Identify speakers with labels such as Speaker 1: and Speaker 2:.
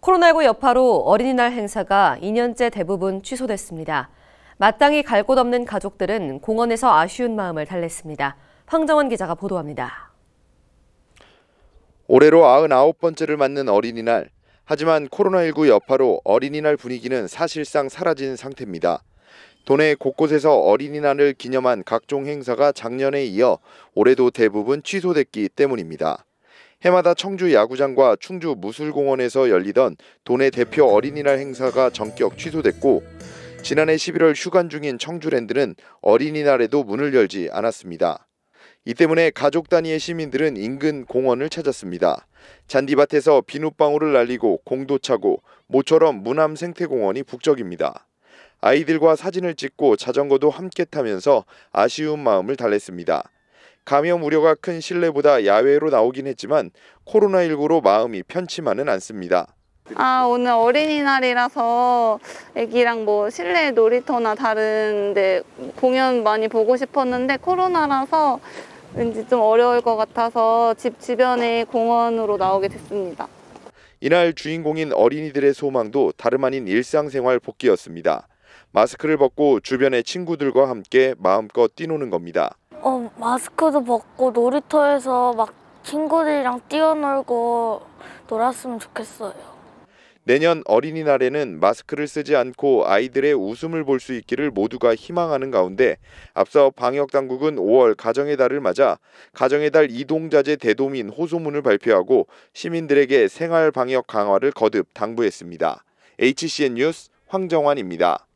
Speaker 1: 코로나19 여파로 어린이날 행사가 2년째 대부분 취소됐습니다. 마땅히 갈 곳 없는 가족들은 공원에서 아쉬운 마음을 달랬습니다. 황정원 기자가 보도합니다.
Speaker 2: 올해로 99번째를 맞는 어린이날. 하지만 코로나19 여파로 어린이날 분위기는 사실상 사라진 상태입니다. 도내 곳곳에서 어린이날을 기념한 각종 행사가 작년에 이어 올해도 대부분 취소됐기 때문입니다. 해마다 청주 야구장과 충주 무술공원에서 열리던 도내 대표 어린이날 행사가 전격 취소됐고 지난해 11월 휴관 중인 청주랜드는 어린이날에도 문을 열지 않았습니다. 이 때문에 가족 단위의 시민들은 인근 공원을 찾았습니다. 잔디밭에서 비눗방울을 날리고 공도 차고 모처럼 무남 생태공원이 북적입니다. 아이들과 사진을 찍고 자전거도 함께 타면서 아쉬운 마음을 달랬습니다. 감염 우려가 큰 실내보다 야외로 나오긴 했지만 코로나19로 마음이 편치만은 않습니다.
Speaker 1: 아 오늘 어린이날이라서 애기랑 뭐 실내 놀이터나 다른 데 공연 많이 보고 싶었는데 코로나라서 왠지 좀 어려울 것 같아서 집 주변의 공원으로 나오게 됐습니다.
Speaker 2: 이날 주인공인 어린이들의 소망도 다름 아닌 일상생활 복귀였습니다. 마스크를 벗고 주변의 친구들과 함께 마음껏 뛰노는 겁니다.
Speaker 1: 어, 마스크도 벗고 놀이터에서 막 친구들이랑 뛰어놀고 놀았으면 좋겠어요.
Speaker 2: 내년 어린이날에는 마스크를 쓰지 않고 아이들의 웃음을 볼 수 있기를 모두가 희망하는 가운데 앞서 방역 당국은 5월 가정의 달을 맞아 가정의 달 이동자제 대도민 호소문을 발표하고 시민들에게 생활 방역 강화를 거듭 당부했습니다. HCN 뉴스 황정환입니다.